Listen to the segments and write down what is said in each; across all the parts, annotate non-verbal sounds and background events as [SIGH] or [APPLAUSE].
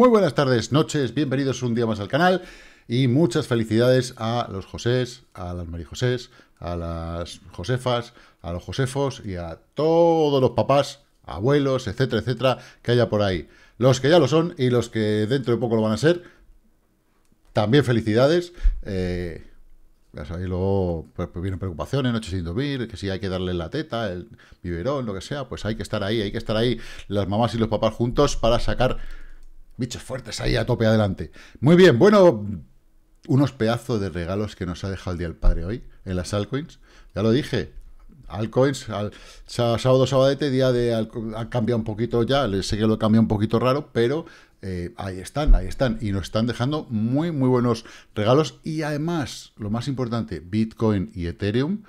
Muy buenas tardes, noches, bienvenidos un día más al canal y muchas felicidades a los Josés, a las Marijosés, a las Josefas, a los Josefos y a todos los papás, abuelos, etcétera, etcétera, que haya por ahí. Los que ya lo son y los que dentro de poco lo van a ser, también felicidades. Eh, ya sabéis, luego pues, pues vienen preocupaciones, noches sin dormir, que si hay que darle la teta, el biberón, lo que sea, pues hay que estar ahí, hay que estar ahí las mamás y los papás juntos para sacar Bichos fuertes ahí a tope adelante. Muy bien, bueno, unos pedazos de regalos que nos ha dejado el Día del Padre hoy en las altcoins. Ya lo dije, altcoins, al, sábado, este día de... ha cambiado un poquito ya, sé que lo cambia un poquito raro, pero eh, ahí están, ahí están. Y nos están dejando muy, muy buenos regalos. Y además, lo más importante, Bitcoin y Ethereum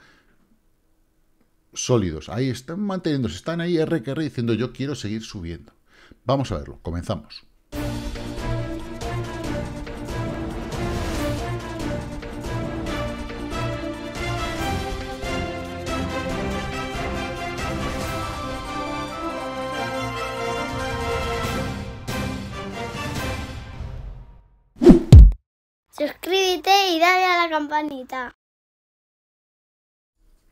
sólidos. Ahí están manteniéndose, están ahí RQR diciendo yo quiero seguir subiendo. Vamos a verlo, comenzamos. y dale a la campanita.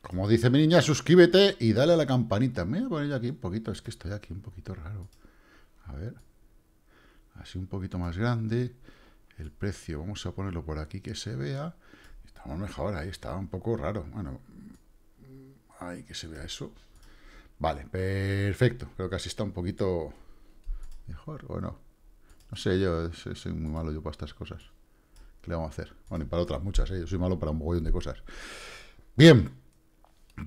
Como dice mi niña, suscríbete y dale a la campanita. Me voy a poner aquí un poquito, es que estoy aquí un poquito raro. A ver, así un poquito más grande. El precio, vamos a ponerlo por aquí que se vea. Estamos mejor ahí, estaba un poco raro. Bueno, hay que se vea eso. Vale, perfecto. Creo que así está un poquito mejor, ¿o no? No sé, yo soy muy malo yo para estas cosas. ¿Qué le vamos a hacer? Bueno, y para otras muchas, ¿eh? yo soy malo para un mogollón de cosas. Bien,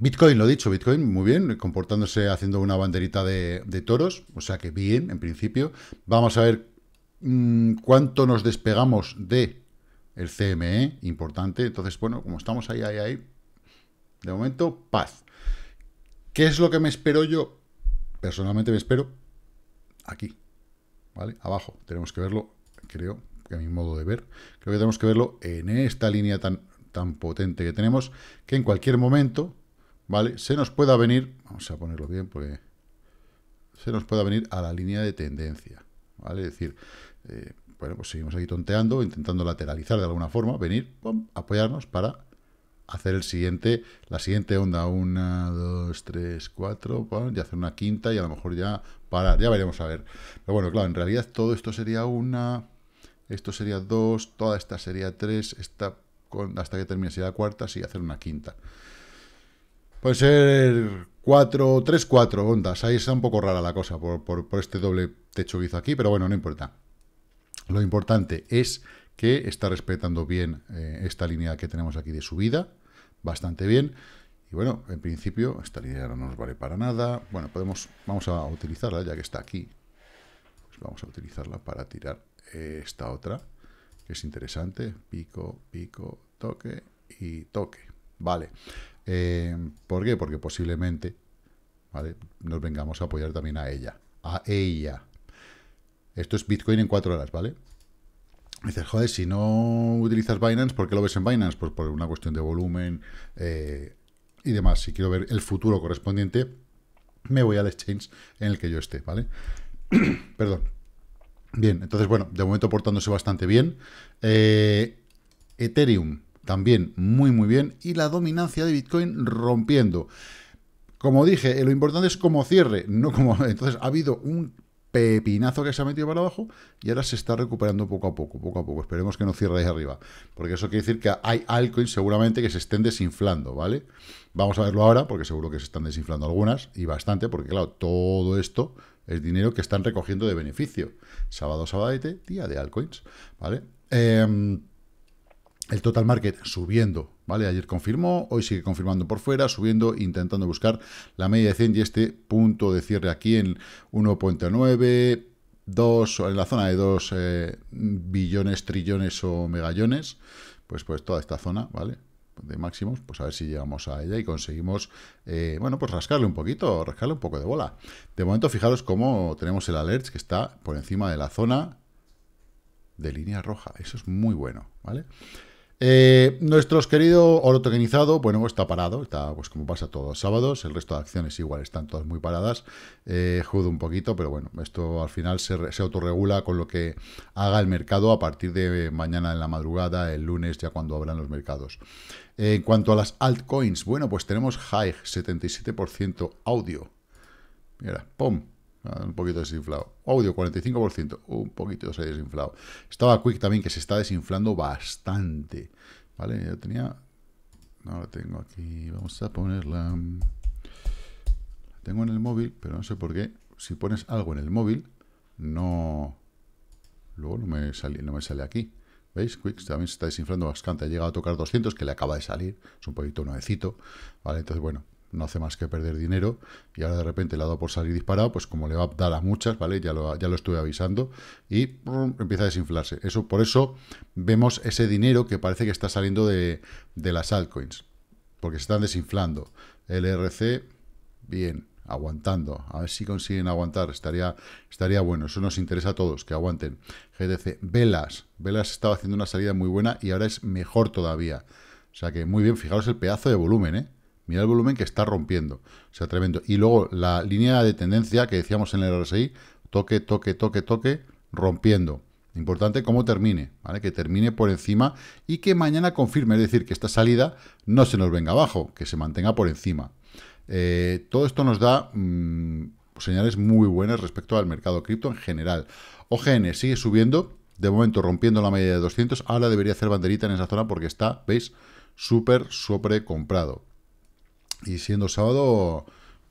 Bitcoin, lo dicho, Bitcoin muy bien, comportándose haciendo una banderita de, toros, o sea que bien, en principio. Vamos a ver mm, cuánto nos despegamos de el CME, importante. Entonces, bueno, como estamos ahí, ahí, ahí, de momento, paz. ¿Qué es lo que me espero yo? Personalmente me espero aquí, ¿vale? Abajo, tenemos que verlo, creo, a mi modo de ver, creo que tenemos que verlo en esta línea tan, tan potente que tenemos, que en cualquier momento, ¿vale? Se nos pueda venir, vamos a ponerlo bien porque se nos pueda venir a la línea de tendencia, ¿vale? Es decir, eh, bueno, pues seguimos ahí tonteando, intentando lateralizar de alguna forma, venir, apoyarnos para hacer el siguiente, la siguiente onda, una, dos, tres, cuatro, y hacer una quinta y a lo mejor ya parar, ya veremos a ver. Pero bueno, claro, en realidad todo esto sería una, esto sería 2, toda esta sería 3, hasta que termine sería cuarta, sí, hacer una quinta. Puede ser 4, 3, 4 ondas, ahí está un poco rara la cosa por, este doble techo que aquí, pero bueno, no importa. Lo importante es que está respetando bien eh, esta línea que tenemos aquí de subida, bastante bien. Y bueno, en principio, esta línea no nos vale para nada. Bueno, podemos, vamos a utilizarla ya que está aquí. Pues vamos a utilizarla para tirar eh, esta otra, que es interesante, pico, pico, toque y toque, ¿vale? Eh, ¿Por qué? Porque posiblemente ¿vale? nos vengamos a apoyar también a ella, a ella. Esto es Bitcoin en cuatro horas, ¿vale? Me joder, si no utilizas Binance, ¿por qué lo ves en Binance? Pues por una cuestión de volumen eh, y demás. Si quiero ver el futuro correspondiente, me voy al exchange en el que yo esté, ¿vale? [CLEARS THROAT] Perdón. Bien, entonces, bueno, de momento portándose bastante bien. Eh, Ethereum también muy, muy bien. Y la dominancia de Bitcoin rompiendo. Como dije, eh, lo importante es como cierre, no como... [LAUGHS] Entonces, ha habido un pepinazo que se ha metido para abajo y ahora se está recuperando poco a poco, poco a poco. Esperemos que no cierre ahí arriba, porque eso quiere decir que hay altcoins seguramente que se estén desinflando, ¿vale? Vamos a verlo ahora, porque seguro que se están desinflando algunas y bastante, porque claro, todo esto es dinero que están recogiendo de beneficio. Sábado, sábado, día de altcoins, ¿vale? Em, el total market subiendo, ¿vale? Ayer confirmó, hoy sigue confirmando por fuera, subiendo, intentando buscar la media de 100 y este punto de cierre aquí en 1.9, en la zona de 2 eh, billones, trillones o megallones, pues, pues toda esta zona, ¿vale? de máximos, pues a ver si llegamos a ella y conseguimos, eh, bueno, pues rascarle un poquito, rascarle un poco de bola. De momento, fijaros cómo tenemos el alert que está por encima de la zona de línea roja. Eso es muy bueno, ¿vale? vale eh, nuestros querido oro tokenizado, bueno, está parado, está pues como pasa todos los sábados, el resto de acciones igual están todas muy paradas, eh, judo un poquito, pero bueno, esto al final se, se, autorregula con lo que haga el mercado a partir de mañana en la madrugada, el lunes ya cuando abran los mercados. Eh, en cuanto a las altcoins, bueno, pues tenemos HIGH, 77% audio. Mira, ¡pum! Ah, un poquito desinflado. Audio 45%, un poquito se ha desinflado. Estaba Quick también, que se está desinflando bastante. Vale, yo tenía... No lo tengo aquí, vamos a ponerla... La tengo en el móvil, pero no sé por qué. Si pones algo en el móvil, no... Luego no me sale, no me sale aquí. ¿Veis? Quick también se está desinflando bastante. Ha llegado a tocar 200, que le acaba de salir. Es un poquito nuevecito. Vale, entonces, bueno, no hace más que perder dinero y ahora de repente le ha dado por salir disparado, pues como le va a dar a muchas, ¿vale? Ya lo, ya lo estuve avisando y empieza a desinflarse. Eso, por eso vemos ese dinero que parece que está saliendo de, las altcoins, porque se están desinflando. LRC, bien, aguantando. A ver si consiguen aguantar, estaría, estaría bueno. Eso nos interesa a todos, que aguanten. GTC, Velas. Velas estaba haciendo una salida muy buena y ahora es mejor todavía. O sea que muy bien, fijaros el pedazo de volumen, ¿eh? el volumen que está rompiendo. O sea, tremendo. Y luego la línea de tendencia que decíamos en el RSI, toque, toque, toque, toque, rompiendo. Importante cómo termine, ¿vale? Que termine por encima y que mañana confirme, es decir, que esta salida no se nos venga abajo, que se mantenga por encima. Eh, todo esto nos da mm, señales muy buenas respecto al mercado cripto en general. OGN sigue subiendo, de momento rompiendo la media de 200, ahora debería hacer banderita en esa zona porque está, veis, súper comprado. Y siendo sábado,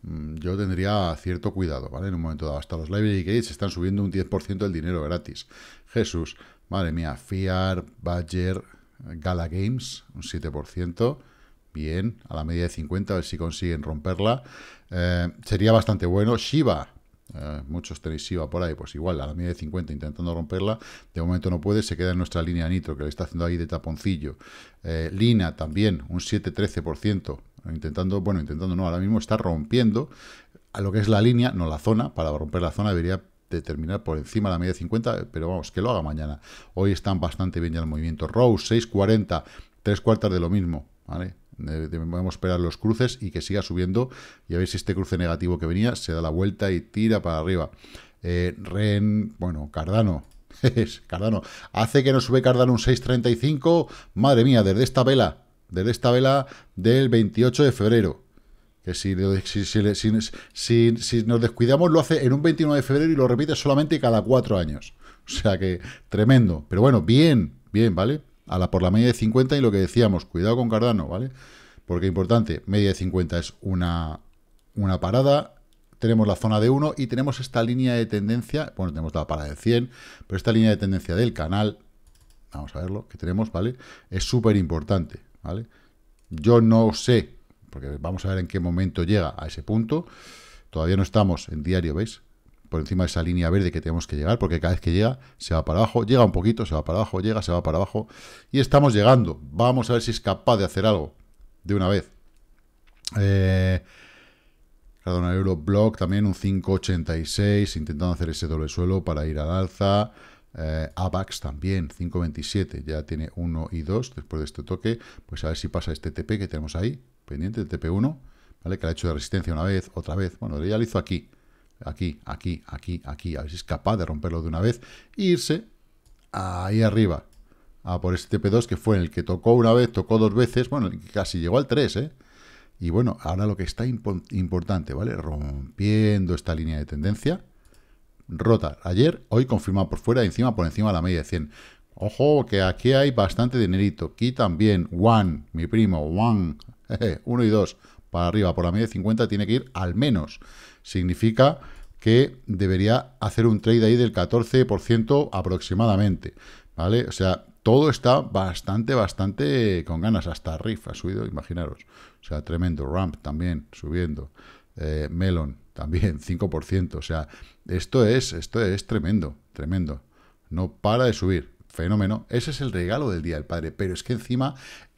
mm, yo tendría cierto cuidado, ¿vale? En un momento dado, hasta los library gates están subiendo un 10% del dinero gratis. Jesús, madre mía, FIAR, Badger, Gala Games, un 7%. Bien, a la media de 50, a ver si consiguen romperla. Eh, sería bastante bueno. Shiva, eh, muchos tenéis Shiva por ahí, pues igual, a la media de 50 intentando romperla. De momento no puede, se queda en nuestra línea Nitro, que le está haciendo ahí de taponcillo. Eh, Lina también, un 7-13%. Intentando, bueno, intentando no, ahora mismo está rompiendo a lo que es la línea, no la zona, para romper la zona debería terminar por encima de la media 50, pero vamos, que lo haga mañana. Hoy están bastante bien ya el movimiento. Rose 6.40, tres cuartas de lo mismo, ¿vale? podemos esperar los cruces y que siga subiendo. Y a ver si este cruce negativo que venía se da la vuelta y tira para arriba. Eh, Ren, bueno, Cardano. [LAUGHS] Cardano. Hace que no sube Cardano un 6.35. Madre mía, desde esta vela de esta vela del 28 de febrero. Que si, si, nos descuidamos lo hace en un 29 de febrero y lo repite solamente cada cuatro años. O sea que tremendo. Pero bueno, bien, bien, ¿vale? A la, por la media de 50 y lo que decíamos, cuidado con Cardano, ¿vale? Porque importante, media de 50 es una, una parada, tenemos la zona de 1 y tenemos esta línea de tendencia, bueno, tenemos la parada de 100, pero esta línea de tendencia del canal, vamos a verlo, que tenemos, ¿vale? Es súper importante, ¿vale? Yo no sé, porque vamos a ver en qué momento llega a ese punto. Todavía no estamos en diario, ¿veis? Por encima de esa línea verde que tenemos que llegar, porque cada vez que llega, se va para abajo, llega un poquito, se va para abajo, llega, se va para abajo, y estamos llegando. Vamos a ver si es capaz de hacer algo de una vez. Eh, euro block también un 5.86, intentando hacer ese doble suelo para ir al alza. Eh, ABAX también, 5.27, ya tiene 1 y 2 después de este toque. Pues a ver si pasa este TP que tenemos ahí, pendiente, de TP1, ¿vale? Que ha hecho de resistencia una vez, otra vez. Bueno, ya lo hizo aquí, aquí, aquí, aquí, aquí. A ver si es capaz de romperlo de una vez e irse ahí arriba. A por este TP2 que fue el que tocó una vez, tocó dos veces, bueno, casi llegó al 3, ¿eh? Y bueno, ahora lo que está importante, ¿vale? Rompiendo esta línea de tendencia, rota ayer, hoy confirmado por fuera, encima por encima de la media de 100. Ojo, que aquí hay bastante dinerito. Aquí también, Juan, mi primo, Juan, 1 [LAUGHS] y 2, para arriba, por la media de 50 tiene que ir al menos. Significa que debería hacer un trade ahí del 14% aproximadamente, ¿vale? O sea, todo está bastante, bastante con ganas. Hasta Riff ha subido, imaginaros. O sea, tremendo. Ramp también subiendo. Eh, Melon también 5%. [LAUGHS] O sea, esto es, esto es tremendo, tremendo. No para de subir. Fenómeno. Ese es el regalo del Día del Padre. Pero es que encima,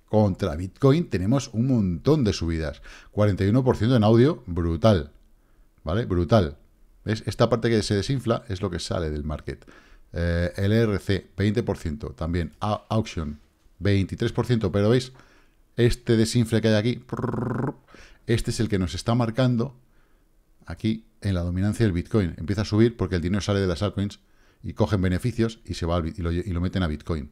contra Bitcoin tenemos un montón de subidas. 41% en audio, brutal. ¿Vale? Brutal. ¿Ves? Esta parte que se desinfla es lo que sale del market. Eh, LRC, 20%. También Auction, 23%. Pero veis, este desinfle que hay aquí, este es el que nos está marcando aquí en la dominancia del Bitcoin. Empieza a subir porque el dinero sale de las altcoins y cogen beneficios y se va y, lo, meten a Bitcoin.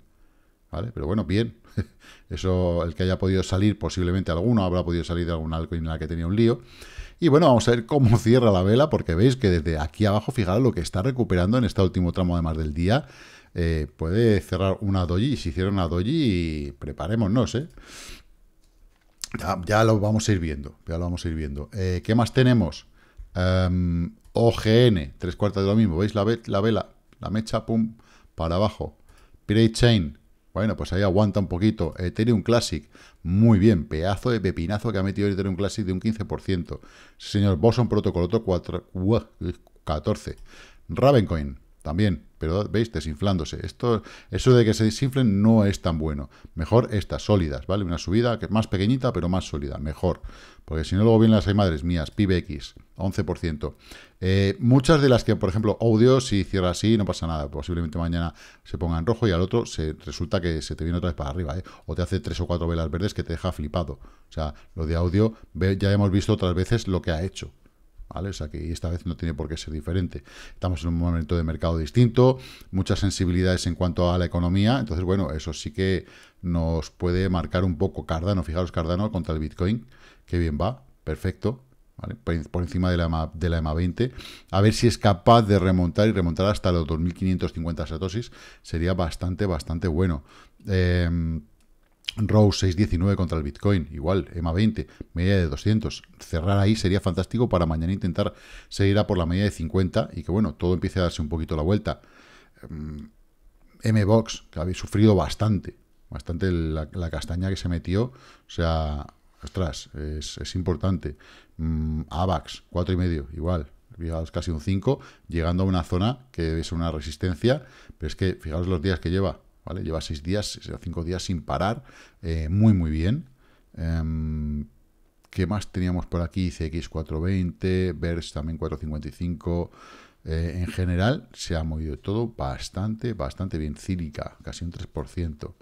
¿Vale? Pero bueno, bien. [LAUGHS] Eso, el que haya podido salir, posiblemente alguno habrá podido salir de alguna altcoin en la que tenía un lío. Y bueno, vamos a ver cómo [LAUGHS] cierra la vela, porque veis que desde aquí abajo, fijaros lo que está recuperando en este último tramo de más del día. Eh, puede cerrar una doji, si hiciera una doji, preparémonos, ¿eh? Ya, ya, lo vamos a ir viendo, ya lo vamos a ir viendo. Eh, ¿Qué más tenemos? Em, OGN, tres cuartas de lo mismo. ¿Veis la, la vela? La mecha, pum, para abajo. Pirate Chain, bueno, pues ahí aguanta un poquito. Ethereum Classic, muy bien. Pedazo de pepinazo que ha metido Ethereum Classic de un 15%. Señor Boson Protocol, otro 4, 14. Ravencoin, también, pero veis, desinflándose. Esto, eso de que se desinflen no es tan bueno. Mejor estas sólidas, ¿vale? Una subida que es más pequeñita, pero más sólida, mejor. Porque si no, luego vienen las hay madres mías, PIBX, 11%. Eh, muchas de las que, por ejemplo, audio, oh, si cierra así, no pasa nada. Posiblemente mañana se ponga en rojo y al otro se resulta que se te viene otra vez para arriba, ¿eh? O te hace tres o cuatro velas verdes que te deja flipado. O sea, lo de audio, ya hemos visto otras veces lo que ha hecho. ¿vale? O sea que esta vez no tiene por qué ser diferente. Estamos en un momento de mercado distinto, muchas sensibilidades en cuanto a la economía, entonces, bueno, eso sí que nos puede marcar un poco Cardano. Fijaros, Cardano contra el Bitcoin, Qué bien va, perfecto, por encima de la, EMA, de la 20. A ver si es capaz de remontar y remontar hasta los 2.550 satosis, sería bastante, bastante bueno. Em, Row 6.19 contra el Bitcoin, igual, EMA 20, media de 200. Cerrar ahí sería fantástico para mañana intentar seguir a por la media de 50 y que, bueno, todo empiece a darse un poquito la vuelta. MBOX, em, que habéis sufrido bastante, bastante la, castaña que se metió, o sea, ostras, es, importante. Mm, AVAX, 4,5, igual, fijaos, casi un 5, llegando a una zona que es una resistencia, pero es que, fijaos los días que lleva, Lleva seis días, cinco días sin parar, eh, muy, muy bien. Em, ¿Qué más teníamos por aquí? CX420, BERS también 455. Eh, en general, se ha movido todo bastante, bastante bien. Cílica, casi un 3%.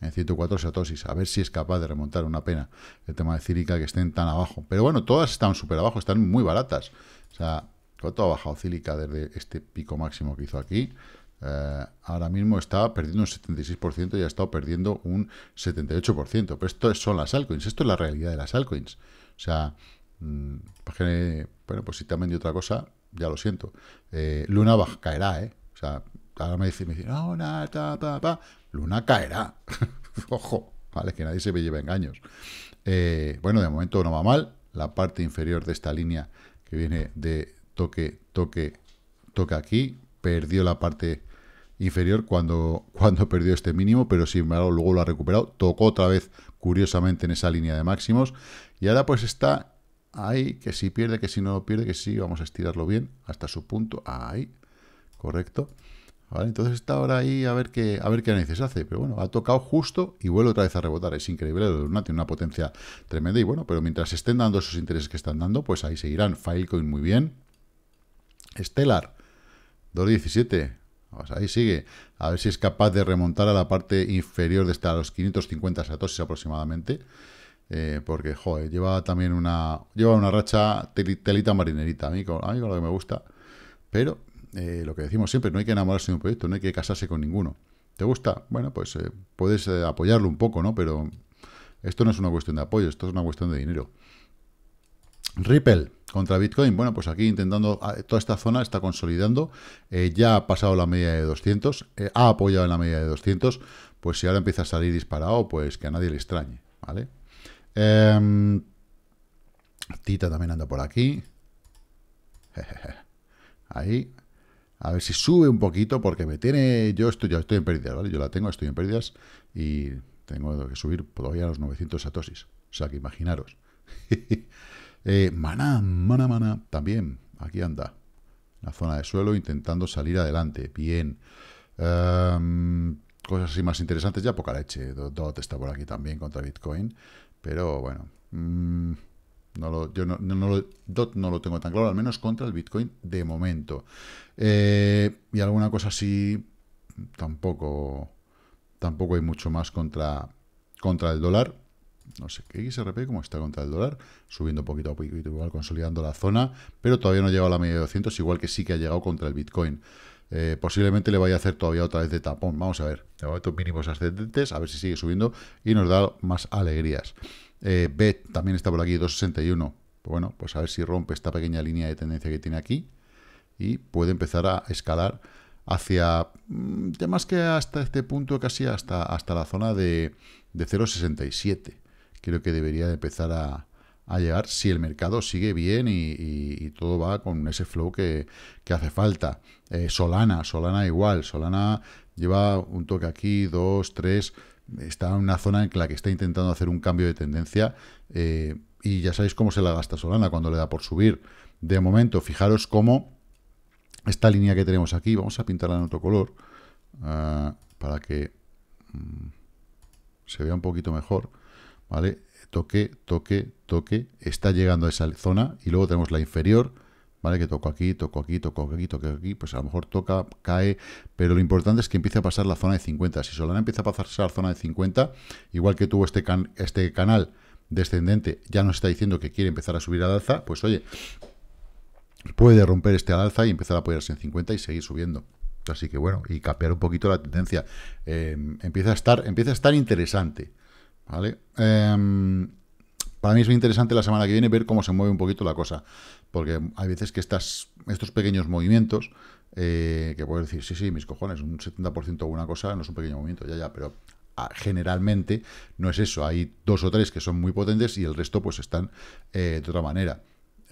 En 104 satosis, a ver si es capaz de remontar una pena el tema de Cílica que estén tan abajo. Pero bueno, todas están súper abajo, están muy baratas. O sea, ¿cuánto ha bajado Cílica desde este pico máximo que hizo aquí? Eh, ahora mismo está perdiendo un 76% y ha estado perdiendo un 78%. Pero esto son las altcoins, esto es la realidad de las altcoins. O sea, mm, pues bueno, pues si te han vendido otra cosa, ya lo siento. Eh, Luna caerá, ¿eh? O sea, ahora me dicen, me dicen, no, Luna caerá. [LAUGHS] Ojo, ¿vale? Que nadie se me lleve engaños. Eh, bueno, de momento no va mal. La parte inferior de esta línea que viene de toque, toque, toque aquí, perdió la parte inferior cuando, [LAUGHS] cuando perdió este mínimo, pero sin luego lo ha recuperado, tocó otra vez curiosamente en esa línea de máximos y ahora pues está ahí, que si pierde, que si no pierde, que sí, vamos a estirarlo bien hasta su punto, ahí, correcto. Vale, entonces está ahora ahí a ver qué a ver qué análisis hace, pero bueno, ha tocado justo y vuelve otra vez a rebotar, es increíble, Luna tiene una potencia tremenda y bueno, pero mientras estén dando esos intereses que están dando, pues ahí seguirán, Filecoin muy bien, Stellar, 2.17. ahí sigue. A ver si es capaz de remontar a la parte inferior de hasta los 550 satosis aproximadamente. Eh, porque, joder, lleva también una lleva una racha telita marinerita. A mí, con, lo que me gusta. Pero eh, lo que decimos siempre, no hay que enamorarse de un proyecto, no hay que casarse con ninguno. ¿Te gusta? Bueno, pues eh, puedes apoyarlo un poco, ¿no? Pero esto no es una cuestión de apoyo, esto es una cuestión de dinero. Ripple contra Bitcoin. Bueno, pues aquí intentando, ah, toda esta zona está consolidando, eh, ya ha pasado la media de 200, eh, ha apoyado en la media de 200, pues si ahora empieza a salir disparado, pues que a nadie le extrañe, ¿vale? Em, Tita también anda por aquí. [LAUGHS] Ahí. A ver si sube un poquito, porque me tiene... Yo estoy, yo estoy en pérdidas, ¿vale? Yo la tengo, estoy en pérdidas y tengo que subir todavía a los 900 satosis. O sea, que imaginaros. [LAUGHS] Eh, maná, maná, maná, también, aquí anda. La zona de suelo intentando salir adelante, bien. Em, cosas así más interesantes, ya poca leche. Dot está por aquí también contra Bitcoin, pero bueno. Mm, no yo no, lo, DOT no lo tengo tan claro, al menos contra el Bitcoin de momento. Eh, y alguna cosa así, tampoco, tampoco hay mucho más contra, contra el dólar no sé, XRP, como está contra el dólar, subiendo poquito a poquito, igual consolidando la zona, pero todavía no ha llegado a la media de 200, igual que sí que ha llegado contra el Bitcoin. Eh, posiblemente le vaya a hacer todavía otra vez de tapón, vamos a ver, de momento mínimos ascendentes, a ver si sigue subiendo y nos da más alegrías. Eh, B también está por aquí, 261, pues bueno, pues a ver si rompe esta pequeña línea de tendencia que tiene aquí y puede empezar a escalar hacia mm, más que hasta este punto casi hasta, hasta la zona de 0.67 creo que debería empezar a, llegar si el mercado sigue bien y, todo va con ese flow que, hace falta. Eh, Solana, Solana igual, Solana lleva un toque aquí, dos, tres, está en una zona en la que está intentando hacer un cambio de tendencia eh, y ya sabéis cómo se la gasta Solana cuando le da por subir. De momento, fijaros cómo esta línea que tenemos aquí, vamos a pintarla en otro color ah, para que mm, se vea un poquito mejor ¿vale? Toque, toque, toque, está llegando a esa zona y luego tenemos la inferior, ¿vale? Que toco aquí, toco aquí, toco aquí, toco aquí, pues a lo mejor toca, cae, pero lo importante es que empiece a pasar la zona de 50. Si Solana empieza a pasar la zona de 50, igual que tuvo este, este canal descendente, ya nos está diciendo que quiere empezar a subir al alza, pues oye, puede romper este al alza y empezar a apoyarse en 50 y seguir subiendo. Así que bueno, y capear un poquito la tendencia. Eh, empieza, a estar, empieza a estar interesante. ¿vale? Em, para mí es muy interesante la semana que viene ver cómo se mueve un poquito la cosa, porque hay veces que estas, estos pequeños movimientos, eh, que puedo decir, sí, sí, mis cojones, un 70% o una cosa no es un pequeño movimiento, ya, ya, pero ah, generalmente no es eso. Hay dos o tres que son muy potentes y el resto pues están eh, de otra manera.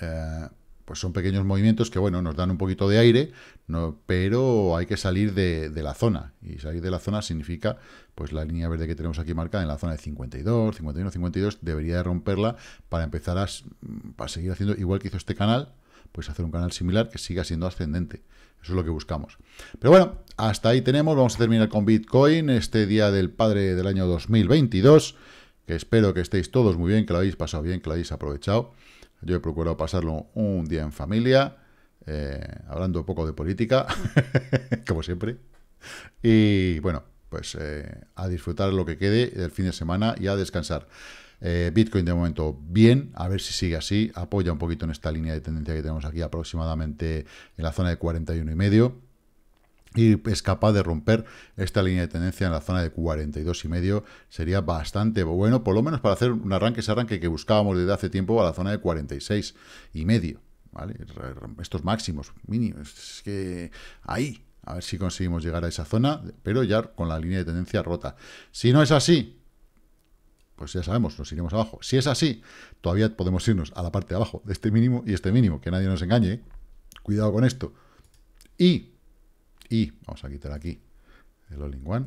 Eh, pues son pequeños movimientos que, bueno, nos dan un poquito de aire, no, pero hay que salir de, la zona. Y salir de la zona significa, pues la línea verde que tenemos aquí marcada en la zona de 52, 51, 52, debería romperla para empezar mm, a seguir haciendo, igual que hizo este canal, pues hacer un canal similar que siga siendo ascendente. Eso es lo que buscamos. Pero bueno, hasta ahí tenemos. Vamos a terminar con Bitcoin, este día del padre del año 2022, que espero que estéis todos muy bien, que lo habéis pasado bien, que lo habéis aprovechado. Yo he procurado pasarlo un día en familia, eh, hablando un poco de política, [LAUGHS] como siempre. Y bueno, pues eh, a disfrutar lo que quede del fin de semana y a descansar. Eh, Bitcoin de momento bien, a ver si sigue así, apoya un poquito en esta línea de tendencia que tenemos aquí aproximadamente en la zona de 41 y medio y es capaz de romper esta línea de tendencia en la zona de 42 y medio sería bastante bueno, por lo menos para hacer un arranque, ese arranque que buscábamos desde hace tiempo a la zona de 46 y medio, ¿vale? Estos máximos mínimos, es que ahí, a ver si conseguimos llegar a esa zona, pero ya con la línea de tendencia rota. Si no es así, pues ya sabemos, nos iremos abajo. Si es así, todavía podemos irnos a la parte de abajo de este mínimo y este mínimo, que nadie nos engañe, ¿eh? cuidado con esto. Y y vamos a quitar aquí el all in one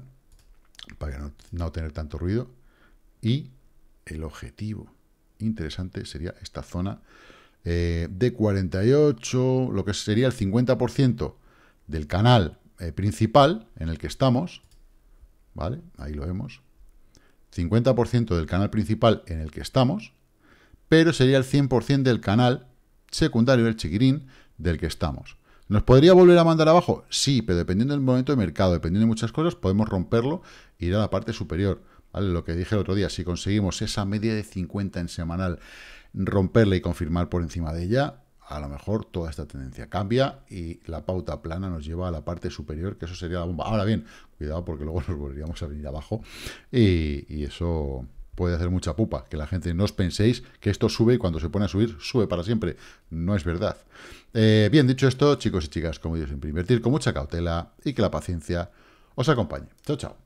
para no, tener tanto ruido y el objetivo interesante sería esta zona eh, de 48, lo que sería el 50% del canal eh, principal en el que estamos, ¿vale? Ahí lo vemos. 50% del canal principal en el que estamos, pero sería el 100% del canal secundario, del chiquirín, del que estamos. ¿Nos podría volver a mandar abajo? Sí, pero dependiendo del momento de mercado, dependiendo de muchas cosas, podemos romperlo e ir a la parte superior. ¿vale? Lo que dije el otro día, si conseguimos esa media de 50 en semanal, romperla y confirmar por encima de ella, a lo mejor toda esta tendencia cambia y la pauta plana nos lleva a la parte superior, que eso sería la bomba. Ahora bien, cuidado porque luego [LAUGHS] nos volveríamos a venir abajo y eso puede hacer mucha pupa. Que la gente no os penséis que esto sube y cuando se pone a subir, sube para siempre. No es verdad. Eh, bien, dicho esto, chicos y chicas, como digo siempre, invertir con mucha cautela y que la paciencia os acompañe. Chao, chao.